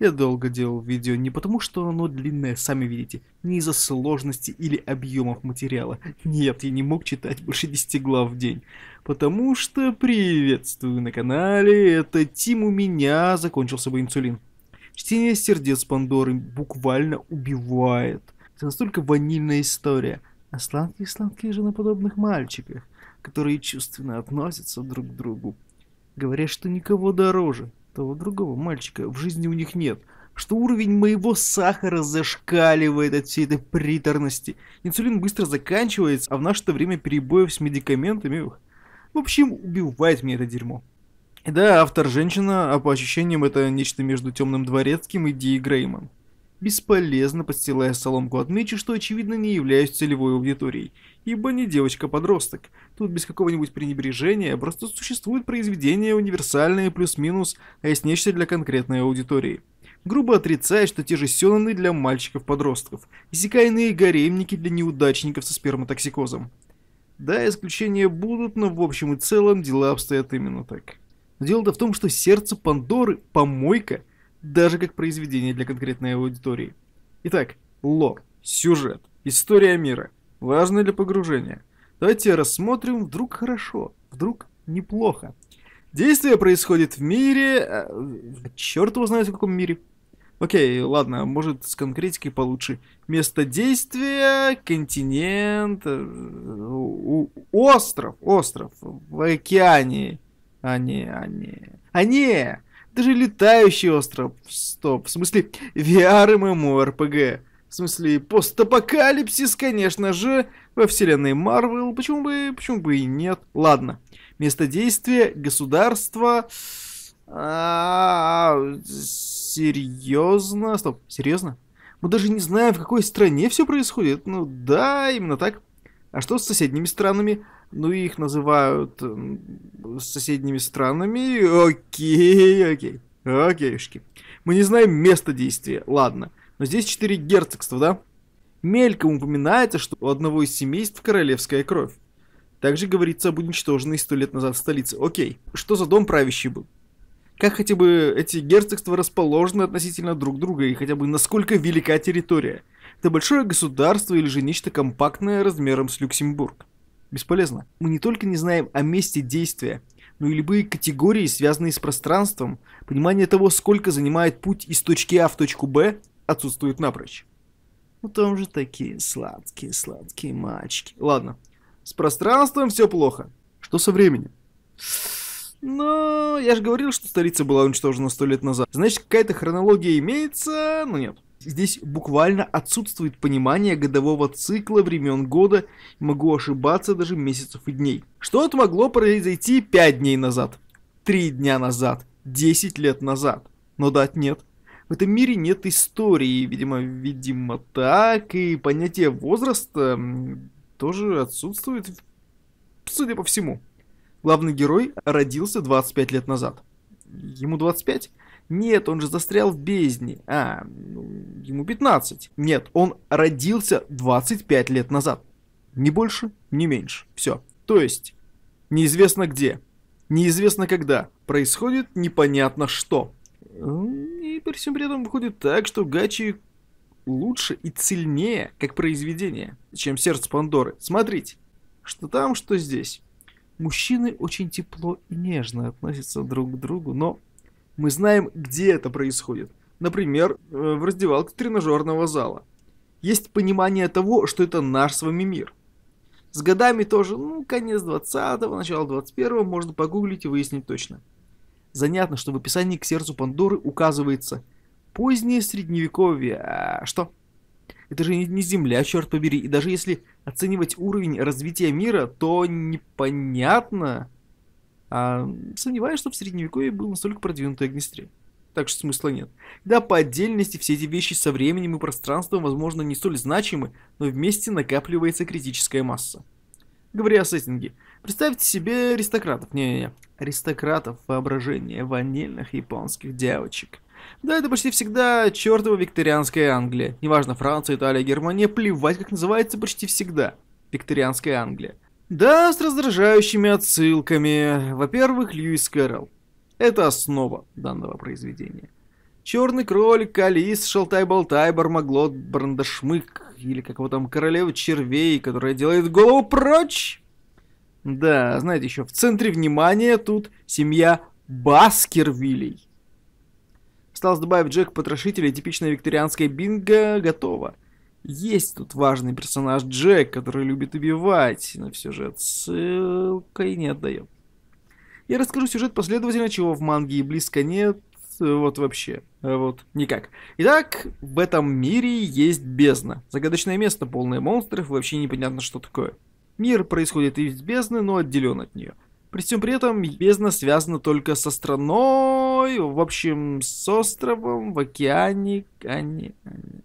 Я долго делал видео не потому, что оно длинное, сами видите, не из-за сложности или объемов материала. Нет, я не мог читать больше 10 глав в день. Потому что, приветствую на канале, это Тим у меня, закончился бы инсулин. Чтение сердец Пандоры буквально убивает. Это настолько ванильная история о сладких-сладких женоподобных мальчиках, которые чувственно относятся друг к другу, говоря, что никого дороже, того другого мальчика в жизни у них нет. Что уровень моего сахара зашкаливает от всей этой приторности. Инсулин быстро заканчивается, а в наше-то время перебоев с медикаментами... В общем, убивает мне это дерьмо. Да, автор женщина, а по ощущениям это нечто между темным дворецким и Ди Греймом бесполезно подстилая соломку отмечу, что очевидно не являюсь целевой аудиторией, ибо не девочка-подросток. Тут без какого-нибудь пренебрежения просто существует произведение универсальное плюс-минус, а есть нечто для конкретной аудитории. Грубо отрицая, что те же сёнаны для мальчиков-подростков, иссякайные гаремники для неудачников со сперматоксикозом. Да, исключения будут, но в общем и целом дела обстоят именно так. дело-то в том, что сердце Пандоры – помойка – даже как произведение для конкретной аудитории. Итак, лор, сюжет, история мира. Важно для погружения. Давайте рассмотрим вдруг хорошо, вдруг неплохо. Действие происходит в мире... Э, черт его знает в каком мире. Окей, ладно, может с конкретикой получше. Место действия, континент, э, остров, остров в океане. А не, а не, а не, даже летающий остров. Стоп, в смысле VR RPG, В смысле, постапокалипсис, конечно же, во вселенной Марвел. Почему бы, почему бы и нет? Ладно. Место действия, государство... А, серьезно? Стоп, серьезно? Мы даже не знаем, в какой стране все происходит. Ну да, именно так. А что с соседними странами? Ну, их называют эм, соседними странами. Окей, окей. Окейшки. Мы не знаем места действия, ладно. Но здесь четыре герцогства, да? Мельком упоминается, что у одного из семейств королевская кровь. Также говорится об уничтоженной сто лет назад столице. Окей, что за дом правящий был? Как хотя бы эти герцогства расположены относительно друг друга и хотя бы насколько велика территория? Это большое государство или же нечто компактное размером с Люксембург? Бесполезно. Мы не только не знаем о месте действия, но и любые категории, связанные с пространством, понимание того, сколько занимает путь из точки А в точку Б, отсутствует напрочь. Ну там же такие сладкие-сладкие мачки. Ладно, с пространством все плохо. Что со временем? Но ну, я же говорил, что столица была уничтожена сто лет назад. Значит, какая-то хронология имеется, но нет. Здесь буквально отсутствует понимание годового цикла времен года, могу ошибаться даже месяцев и дней. Что-то могло произойти 5 дней назад, 3 дня назад, 10 лет назад. Но дат нет. В этом мире нет истории, видимо, видимо так, и понятие возраста тоже отсутствует, судя по всему. Главный герой родился 25 лет назад. Ему 25? Нет, он же застрял в бездне. А, ну, ему 15. Нет, он родился 25 лет назад. Не больше, не меньше. Все. То есть, неизвестно где, неизвестно когда, происходит непонятно что. И при всем при этом выходит так, что Гачи лучше и сильнее как произведение, чем сердце Пандоры. Смотрите, что там, что здесь. Мужчины очень тепло и нежно относятся друг к другу, но мы знаем, где это происходит. Например, э, в раздевалке тренажерного зала. Есть понимание того, что это наш с вами мир. С годами тоже, ну, конец 20-го, начало 21-го, можно погуглить и выяснить точно. Занятно, что в описании к сердцу Пандоры указывается «Позднее Средневековье». А что? Это же не Земля, черт побери. И даже если оценивать уровень развития мира, то непонятно, а, сомневаюсь, что в средневековье был настолько продвинутый огнестрел. Так что смысла нет. Да, по отдельности все эти вещи со временем и пространством, возможно, не столь значимы, но вместе накапливается критическая масса. Говоря о сеттинге, представьте себе аристократов, не-не-не, аристократов воображения ванильных японских девочек. Да, это почти всегда чертова викторианская Англия. Неважно, Франция, Италия, Германия, плевать, как называется почти всегда. Викторианская Англия. Да, с раздражающими отсылками. Во-первых, Льюис Кэрролл. Это основа данного произведения. Черный кролик, Алис, Шалтай-Болтай, Бармаглот, Брандашмык, или как его там, королева червей, которая делает голову прочь. Да, знаете, еще в центре внимания тут семья Баскервилей. Осталось добавить Джек Потрошителя типичная викторианская бинго готова. Есть тут важный персонаж Джек, который любит убивать, но все же отсылка и не отдает. Я расскажу сюжет последовательно, чего в манге и близко нет, э, вот вообще, э, вот никак. Итак, в этом мире есть бездна. Загадочное место, полное монстров, вообще непонятно, что такое. Мир происходит из бездны, но отделен от нее. При всем при этом бездна связана только со страной, в общем, с островом, в океане, ани, ани,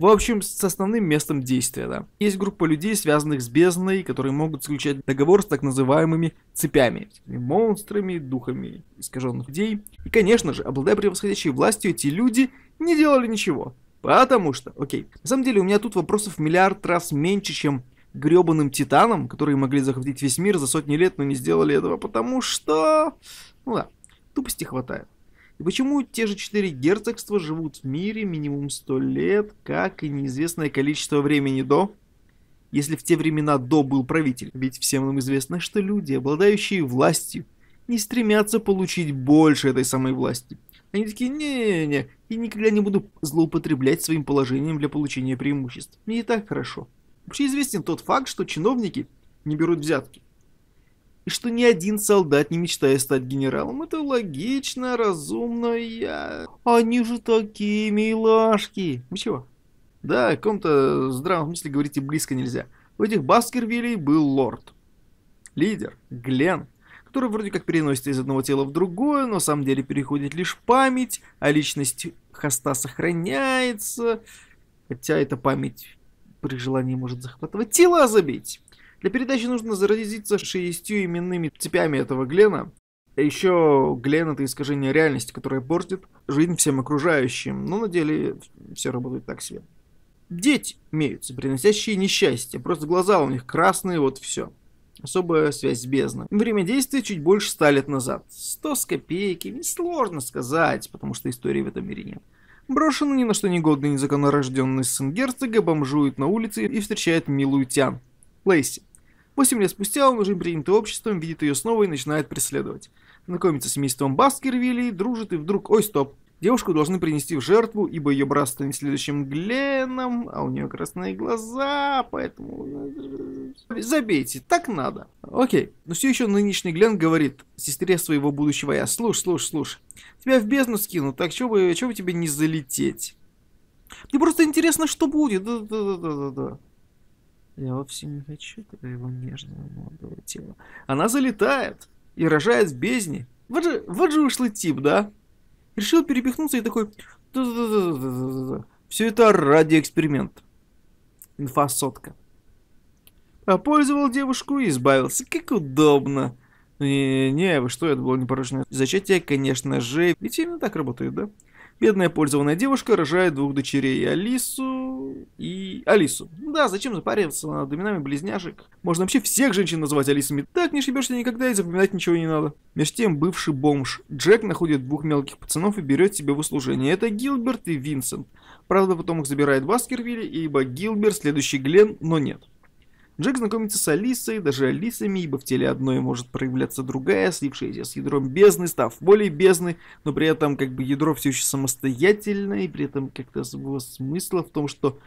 в общем, с основным местом действия, да. Есть группа людей, связанных с бездной, которые могут заключать договор с так называемыми цепями, монстрами, духами искаженных людей. И, конечно же, обладая превосходящей властью, эти люди не делали ничего. Потому что, окей, на самом деле у меня тут вопросов миллиард раз меньше, чем гребаным титанам, которые могли захватить весь мир за сотни лет, но не сделали этого, потому что... Ну да, тупости хватает. И почему те же четыре герцогства живут в мире минимум сто лет, как и неизвестное количество времени до? Если в те времена до был правитель, ведь всем нам известно, что люди, обладающие властью, не стремятся получить больше этой самой власти. Они такие, не-не-не, я никогда не буду злоупотреблять своим положением для получения преимуществ. Мне и так хорошо. Вообще известен тот факт, что чиновники не берут взятки и что ни один солдат не мечтает стать генералом. Это логично, разумно, я... Они же такие милашки. Вы чего? Да, о каком-то здравом смысле говорить и близко нельзя. У этих Баскервилей был лорд. Лидер, Глен, который вроде как переносится из одного тела в другое, но на самом деле переходит лишь память, а личность хоста сохраняется, хотя эта память при желании может захватывать тела забить. Для передачи нужно заразиться шестью именными цепями этого Глена. А еще Глен — это искажение реальности, которое портит жизнь всем окружающим. Но на деле все работает так себе. Дети имеются, приносящие несчастье. Просто глаза у них красные, вот все. Особая связь с бездной. Время действия чуть больше ста лет назад. Сто с копейки, сложно сказать, потому что истории в этом мире нет. Брошенный ни на что негодный незаконорожденный сын герцога бомжует на улице и встречает милую Тян, Лейси. Восемь лет спустя он уже принят обществом, видит ее снова и начинает преследовать. Знакомится с семейством Баскервилей, дружит и вдруг, ой, стоп, Девушку должны принести в жертву, ибо ее брат станет следующим Гленом, а у нее красные глаза, поэтому... Забейте, так надо. Окей, но все еще нынешний Глен говорит сестре своего будущего я, слушай, слушай, слушай, тебя в бездну скину, так чего бы, чего бы тебе не залететь? Мне просто интересно, что будет, да-да-да-да-да. Я вовсе не хочу твоего нежного молодого тела. Она залетает и рожает в бездне. Вот же, вот же ушлый тип, да? Решил перепихнуться и такой... Все это ради эксперимента. Инфа сотка. Попользовал девушку и избавился. Как удобно. Не, не, вы что, это было непорочное зачатие, конечно же. Ведь именно так работает, да? Бедная пользованная девушка рожает двух дочерей, Алису и... Алису. Да, зачем запариваться над именами близняшек? Можно вообще всех женщин называть Алисами. Так не ошибешься никогда и запоминать ничего не надо. Между тем бывший бомж Джек находит двух мелких пацанов и берет себе в услужение. Это Гилберт и Винсент. Правда, потом их забирает Баскервилли, ибо Гилберт следующий Глен, но нет. Джек знакомится с Алисой, даже Алисами, ибо в теле одной может проявляться другая, слившаяся с ядром бездны, став более бездны, но при этом как бы ядро все еще самостоятельное, и при этом как-то смысла в том, что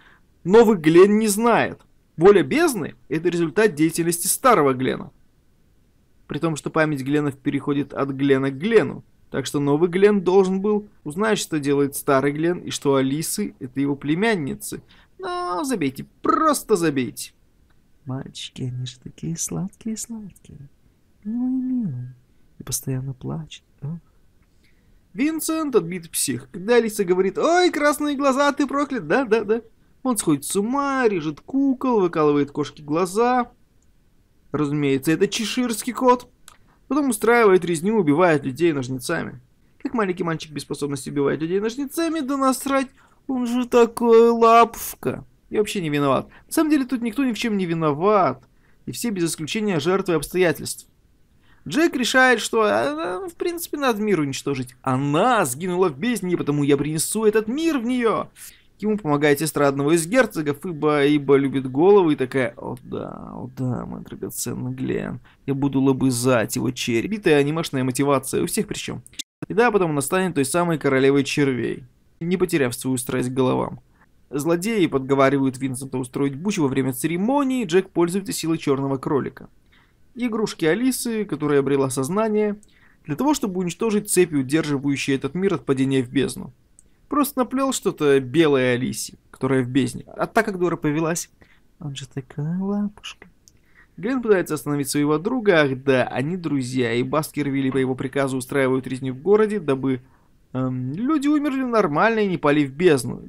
Новый Глен не знает. Воля бездны – это результат деятельности старого Глена. При том, что память Гленов переходит от Глена к Глену. Так что новый Глен должен был узнать, что делает старый Глен, и что Алисы – это его племянницы. Но забейте, просто забейте. Мальчики, они же такие сладкие-сладкие. Милые, ну милые. И постоянно плачут. А? Винсент отбит псих. Когда Алиса говорит «Ой, красные глаза, ты проклят!» Да-да-да. Он сходит с ума, режет кукол, выкалывает кошки глаза. Разумеется, это чеширский кот. Потом устраивает резню, убивает людей ножницами. Как маленький мальчик без способности убивать людей ножницами, да насрать, он же такой лапушка. Я вообще не виноват. На самом деле тут никто ни в чем не виноват. И все без исключения жертвы обстоятельств. Джек решает, что, а, а ну, в принципе, надо мир уничтожить. Она сгинула в бездне, потому я принесу этот мир в нее. Ему помогает сестра одного из герцогов, ибо, ибо любит головы и такая «О да, о да, мой драгоценный Глен, я буду лобызать его череп». Битая анимешная мотивация, у всех причем. И да, потом она станет той самой королевой червей, не потеряв свою страсть к головам. Злодеи подговаривают Винсента устроить бучу во время церемонии, Джек пользуется силой черного кролика. Игрушки Алисы, которая обрела сознание, для того, чтобы уничтожить цепи, удерживающие этот мир от падения в бездну. Просто наплел что-то белое Алисе, которая в бездне. А так как дура повелась... Он же такая лапушка. Глен пытается остановить своего друга, ах да, они друзья, и Баскервилли по его приказу устраивают резню в городе, дабы эм, люди умерли нормально и не пали в бездну.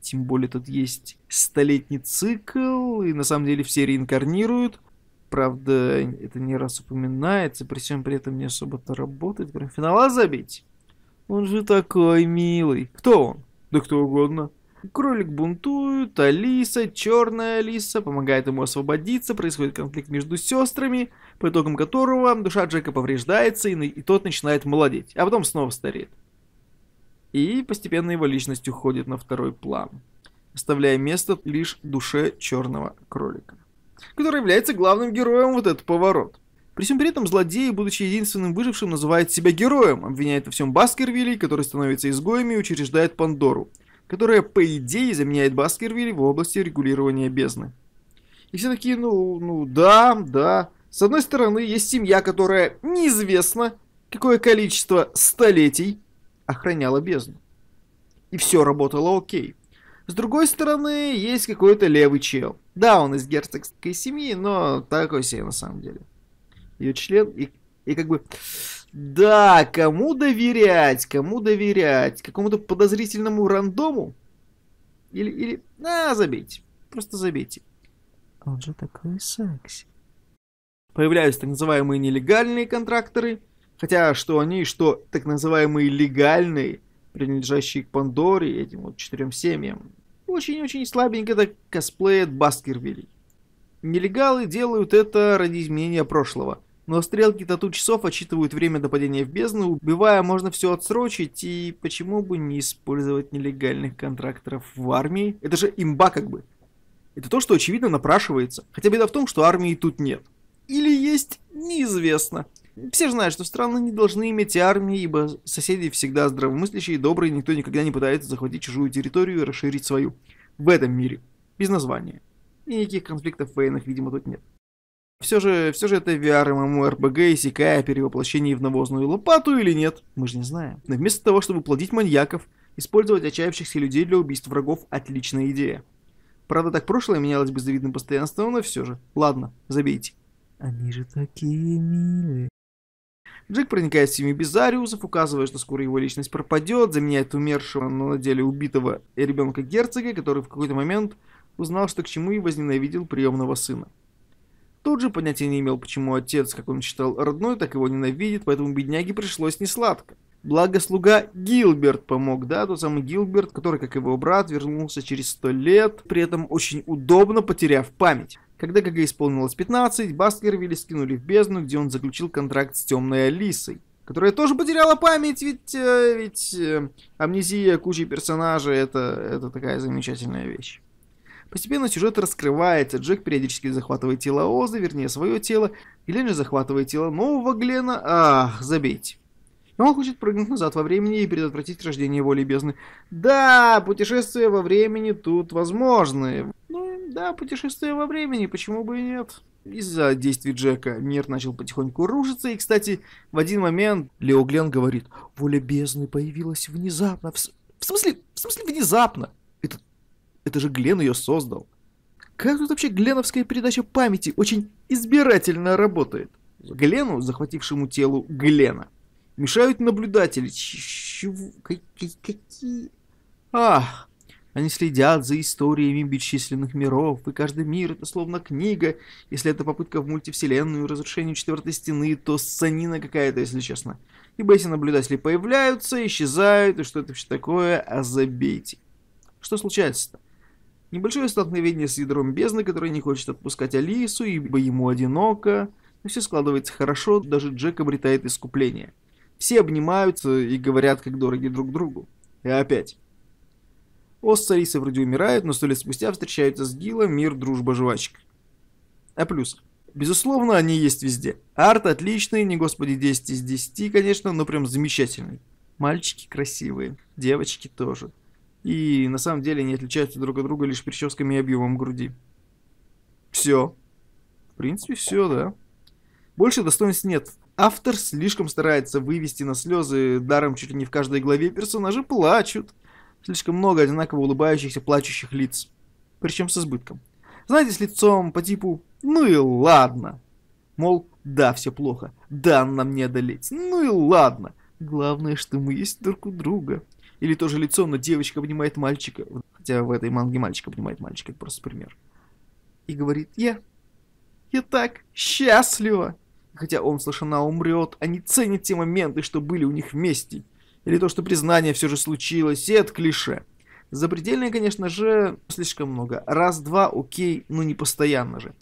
Тем более тут есть столетний цикл, и на самом деле все реинкарнируют. Правда, это не раз упоминается, при всем при этом не особо-то работает, кроме финала забить. Он же такой милый. Кто он? Да кто угодно. Кролик бунтует, Алиса, черная Алиса, помогает ему освободиться, происходит конфликт между сестрами, по итогам которого душа Джека повреждается, и, и тот начинает молодеть, а потом снова стареет. И постепенно его личность уходит на второй план, оставляя место лишь душе черного кролика, который является главным героем вот этот поворот. При всем при этом злодей, будучи единственным выжившим, называет себя героем, обвиняет во всем Баскервилли, который становится изгоями, и учреждает Пандору, которая, по идее, заменяет Баскервилли в области регулирования бездны. И все такие, ну, ну да, да. С одной стороны, есть семья, которая неизвестно, какое количество столетий охраняла бездну. И все работало окей. С другой стороны, есть какой-то левый чел. Да, он из герцогской семьи, но такой себе на самом деле ее член, и, и как бы, да, кому доверять, кому доверять, какому-то подозрительному рандому? Или, или, а, забейте, просто забейте. Он же такой секси. Появляются так называемые нелегальные контракторы, хотя что они, что так называемые легальные, принадлежащие к Пандоре, этим вот четырем семьям, очень-очень слабенько так косплеят Баскервилли Нелегалы делают это ради изменения прошлого. Но стрелки тату часов отсчитывают время до падения в бездну, убивая можно все отсрочить, и почему бы не использовать нелегальных контракторов в армии? Это же имба как бы. Это то, что очевидно напрашивается. Хотя беда в том, что армии тут нет. Или есть, неизвестно. Все знают, что страны не должны иметь армии, ибо соседи всегда здравомыслящие и добрые, никто никогда не пытается захватить чужую территорию и расширить свою. В этом мире. Без названия. И никаких конфликтов военных, видимо, тут нет. Все же, все же это VR MMORPG, иссякая перевоплощение в навозную лопату или нет, мы же не знаем. Но вместо того, чтобы плодить маньяков, использовать отчаявшихся людей для убийств врагов – отличная идея. Правда, так прошлое менялось бы завидным постоянством, но все же. Ладно, забейте. Они же такие милые. Джек проникает в семью Бизариусов, указывая, что скоро его личность пропадет, заменяет умершего, но на деле убитого ребенка герцога, который в какой-то момент узнал, что к чему и возненавидел приемного сына. Тут же понятия не имел, почему отец, как он считал, родной, так его ненавидит, поэтому бедняге пришлось несладко. Благо слуга Гилберт помог, да, тот самый Гилберт, который, как его брат, вернулся через сто лет, при этом очень удобно потеряв память. Когда ГГ исполнилось 15, Баскервилли скинули в бездну, где он заключил контракт с Темной Алисой, которая тоже потеряла память, ведь, э, ведь э, амнезия кучи персонажей это, это такая замечательная вещь. Постепенно сюжет раскрывается, Джек периодически захватывает тело Оза, вернее свое тело, Глен же захватывает тело нового Глена, ах, забейте. Но он хочет прыгнуть назад во времени и предотвратить рождение Воли любезны. Да, путешествия во времени тут возможны. Ну, да, путешествия во времени, почему бы и нет? Из-за действий Джека мир начал потихоньку рушиться, и, кстати, в один момент Лео Глен говорит, «Воля бездны появилась внезапно». В, в смысле, в смысле внезапно? Это же Глен ее создал. Как тут вообще гленовская передача памяти очень избирательно работает? Глену, захватившему телу Глена, мешают наблюдатели. Какие? Ах, они следят за историями бесчисленных миров, и каждый мир — это словно книга. Если это попытка в мультивселенную, разрушению четвертой стены, то сценина какая-то, если честно. Ибо эти наблюдатели появляются, исчезают, и что это вообще такое, а забейте. Что случается-то? Небольшое столкновение с ядром бездны, который не хочет отпускать Алису, ибо ему одиноко. Но все складывается хорошо, даже Джек обретает искупление. Все обнимаются и говорят, как дороги друг другу. И опять. Ост с Алисой вроде умирают, но сто лет спустя встречаются с Гилом, мир, дружба, жвачка. А плюс. Безусловно, они есть везде. Арт отличный, не господи 10 из 10, конечно, но прям замечательный. Мальчики красивые, девочки тоже. И на самом деле они отличаются друг от друга лишь прическами и объемом груди. Все. В принципе, все, да. Больше достоинств нет. Автор слишком старается вывести на слезы, даром чуть ли не в каждой главе персонажи плачут. Слишком много одинаково улыбающихся плачущих лиц. Причем с избытком. Знаете, с лицом по типу «ну и ладно». Мол, да, все плохо, да, нам не одолеть, ну и ладно. Главное, что мы есть друг у друга. Или тоже лицо, но девочка обнимает мальчика. Хотя в этой манге мальчик обнимает мальчика, это просто пример. И говорит, я... Я так счастлива! Хотя он совершенно умрет, они ценят те моменты, что были у них вместе. Или то, что признание все же случилось, и это клише. Запредельное, конечно же, слишком много. Раз-два, окей, но не постоянно же.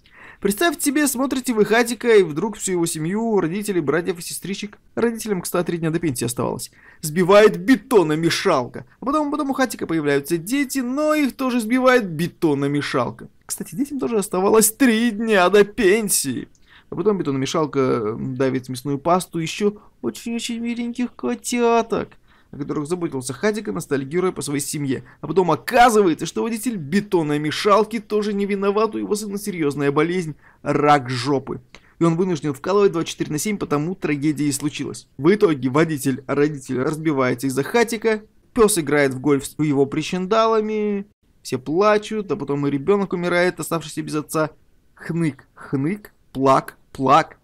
Представьте себе, смотрите вы Хатика, и вдруг всю его семью, родителей, братьев и сестричек, родителям, кстати, три дня до пенсии оставалось, сбивает бетономешалка. А потом, потом у Хатика появляются дети, но их тоже сбивает бетономешалка. Кстати, детям тоже оставалось три дня до пенсии. А потом бетономешалка давит мясную пасту еще очень-очень миленьких котяток о которых заботился Хадика, ностальгируя по своей семье. А потом оказывается, что водитель бетонной мешалки тоже не виноват, у его сына серьезная болезнь – рак жопы. И он вынужден вкалывать 24 на 7, потому трагедия и случилась. В итоге водитель, а родитель разбивается из-за Хатика, пес играет в гольф с его причиндалами, все плачут, а потом и ребенок умирает, оставшийся без отца. Хнык, хнык, плак, плак,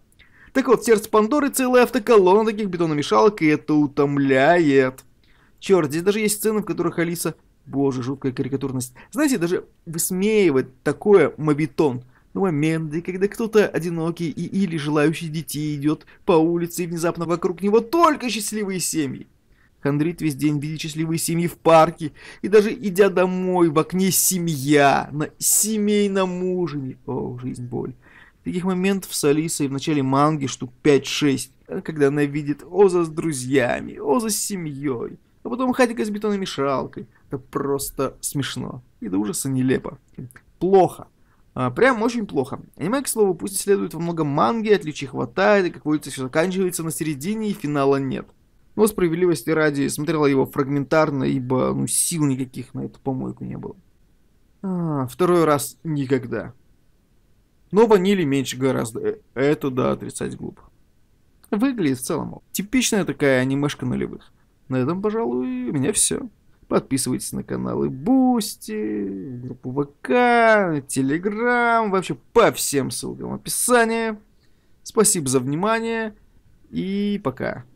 так вот, сердце Пандоры целая автоколонна таких бетономешалок, и это утомляет. Черт, здесь даже есть сцены, в которых Алиса... Боже, жуткая карикатурность. Знаете, даже высмеивать такое мобитон ну, моменты, когда кто-то одинокий и или желающий детей идет по улице, и внезапно вокруг него только счастливые семьи. Хандрит весь день видит счастливые семьи в парке, и даже идя домой, в окне семья, на семейном ужине. О, жизнь боль. Таких моментов с Алисой в начале манги штук 5-6, когда она видит Оза с друзьями, Оза с семьей, а потом Хатика с бетонной бетономешалкой. Это просто смешно. И до ужаса нелепо. Плохо. А, прям очень плохо. Аниме, к слову, пусть следует во много манги, отличий хватает, и, как водится, все заканчивается на середине, и финала нет. Но справедливости ради смотрела его фрагментарно, ибо ну, сил никаких на эту помойку не было. А, второй раз никогда. Но ванили меньше гораздо. Э, Это да, отрицать глупо. Выглядит в целом. Типичная такая анимешка нулевых. На этом, пожалуй, у меня все. Подписывайтесь на каналы Бусти, группу ВК, Телеграм, вообще по всем ссылкам в описании. Спасибо за внимание и пока.